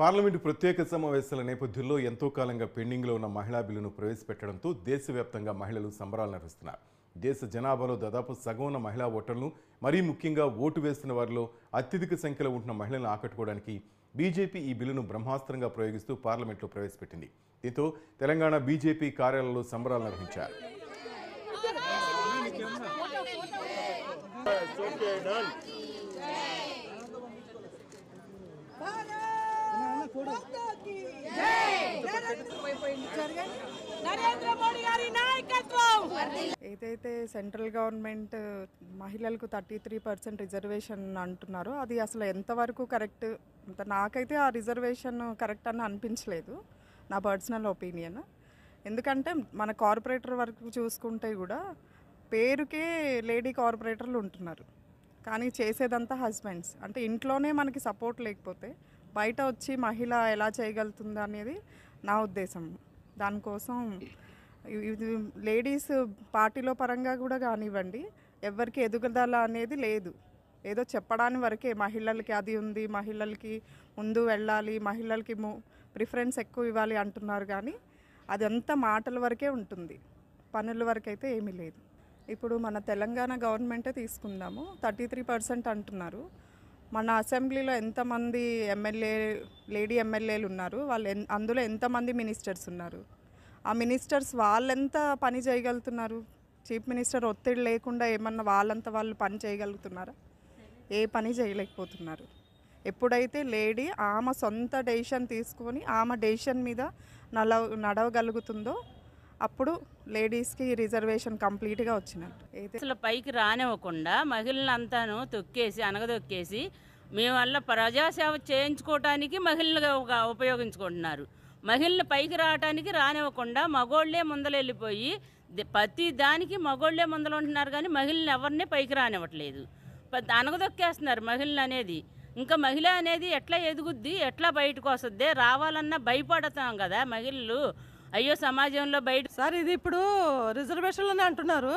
parliament ప్రత్యేక సమావేశాల నేపథ్యంలో ఎంతో కాలంగా పెండింగ్లో ఉన్న మహిళా బిల్లును ప్రవేశపెట్టడంతో దేశవ్యాప్తంగా మహిళలు సంబరాలు నిర్వహిస్తున్నారు దేశ జనాభాలో దాదాపు సగం ఉన్న మహిళా ఓటర్లను మరీ ముఖ్యంగా ఓటు వేస్తున్న వారిలో అత్యధిక సంఖ్యలో ఉంటున్న మహిళలను ఆకట్టుకోవడానికి బీజేపీ ఈ బిల్లును బ్రహ్మాస్త్రంగా ప్రయోగిస్తూ పార్లమెంట్లో ప్రవేశపెట్టింది దీంతో తెలంగాణ బీజేపీ కార్యాలయంలో సంబరాలు నిర్వహించారు ఏదైతే సెంట్రల్ గవర్నమెంట్ మహిళలకు థర్టీ త్రీ పర్సెంట్ రిజర్వేషన్ అంటున్నారో అది అసలు ఎంతవరకు కరెక్ట్ నాకైతే ఆ రిజర్వేషన్ కరెక్ట్ అని అనిపించలేదు నా పర్సనల్ ఒపీనియన్ ఎందుకంటే మన కార్పొరేటర్ వరకు చూసుకుంటే కూడా పేరుకే లేడీ కార్పొరేటర్లు ఉంటున్నారు కానీ చేసేదంతా హస్బెండ్స్ అంటే ఇంట్లోనే మనకి సపోర్ట్ లేకపోతే బయట వచ్చి మహిళ ఎలా చేయగలుగుతుంది అనేది నా ఉద్దేశం దానికోసం ఇది లేడీస్ పార్టీలో పరంగా కూడా కానివ్వండి ఎవరికి ఎదుగుదల అనేది లేదు ఏదో చెప్పడానికి వరకే మహిళలకి అది ఉంది మహిళలకి ముందు వెళ్ళాలి మహిళలకి ప్రిఫరెన్స్ ఎక్కువ ఇవ్వాలి అంటున్నారు కానీ అదంతా మాటల వరకే ఉంటుంది పనుల వరకైతే ఏమీ లేదు ఇప్పుడు మన తెలంగాణ గవర్నమెంటే తీసుకుందాము థర్టీ త్రీ పర్సెంట్ అంటున్నారు మన అసెంబ్లీలో ఎంతమంది ఎమ్మెల్యే లేడీ ఎమ్మెల్యేలు ఉన్నారు వాళ్ళు అందులో ఎంతమంది మినిస్టర్స్ ఉన్నారు ఆ మినిస్టర్స్ వాళ్ళెంత పని చేయగలుగుతున్నారు చీఫ్ మినిస్టర్ ఒత్తిడి లేకుండా ఏమన్నా వాళ్ళంతా వాళ్ళు పని చేయగలుగుతున్నారా ఏ పని చేయలేకపోతున్నారు ఎప్పుడైతే లేడీ ఆమె సొంత డెసిషన్ తీసుకొని ఆమె డెసిషన్ మీద నడవగలుగుతుందో అప్పుడు లేడీస్కి రిజర్వేషన్ కంప్లీట్గా వచ్చినట్టు అయితే అసలు పైకి రానివ్వకుండా మహిళలంతాను తొక్కేసి అనగదొక్కేసి మీ వల్ల ప్రజాసేవ చేయించుకోవటానికి మహిళలుగా ఉపయోగించుకుంటున్నారు మహిళలు పైకి రావటానికి రానివ్వకుండా మగోళ్లే వెళ్ళిపోయి ప్రతి దానికి మగోళ్లే ముందలు ఉంటున్నారు కానీ మహిళలు ఎవరిని పైకి రానివ్వట్లేదు అనగదొక్కేస్తున్నారు మహిళలు అనేది ఇంకా మహిళ అనేది ఎట్లా ఎదుగుద్ది ఎట్లా బయటకు వస్తుంది రావాలన్నా భయపడతాం కదా మహిళలు అయ్యో సమాజంలో బయట సార్ ఇది ఇప్పుడు రిజర్వేషన్లోనే అంటున్నారు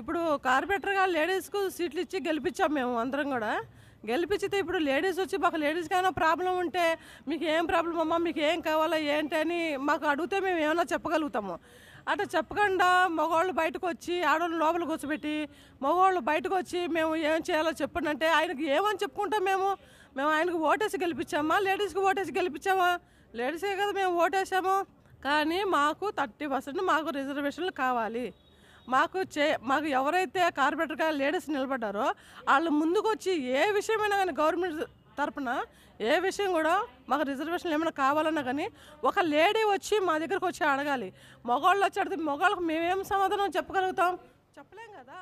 ఇప్పుడు కార్పొరేటర్గా లేడీస్కు సీట్లు ఇచ్చి గెలిపించాం మేము అందరం కూడా గెలిపించితే ఇప్పుడు లేడీస్ వచ్చి మాకు లేడీస్కైనా ప్రాబ్లం ఉంటే మీకు ఏం ప్రాబ్లం అమ్మా మీకు ఏం కావాలా ఏంటి అని మాకు అడిగితే మేము ఏమైనా చెప్పగలుగుతాము అట్లా చెప్పకుండా మగవాళ్ళు బయటకు వచ్చి ఆడవాళ్ళు లోపల కూర్చోబెట్టి మగవాళ్ళు బయటకు వచ్చి మేము ఏం చేయాలో చెప్పండి అంటే ఆయనకు ఏమని చెప్పుకుంటాం మేము మేము ఆయనకు ఓటేసి గెలిపించామా లేడీస్కి ఓటేసి గెలిపించామా లేడీసే కదా మేము ఓటేసాము కానీ మాకు థర్టీ పర్సెంట్ మాకు రిజర్వేషన్లు కావాలి మాకు చే మాకు ఎవరైతే కార్పొరేటర్గా లేడీస్ నిలబడ్డారో వాళ్ళు ముందుకు వచ్చి ఏ విషయమైనా కానీ గవర్నమెంట్ తరపున ఏ విషయం కూడా మాకు రిజర్వేషన్లు ఏమైనా కావాలన్నా కానీ ఒక లేడీ వచ్చి మా దగ్గరకు వచ్చి అడగాలి మొగాళ్ళు వచ్చి అడిగితే మగవాళ్ళకి మేమేం సమాధానం చెప్పగలుగుతాం చెప్పలేం కదా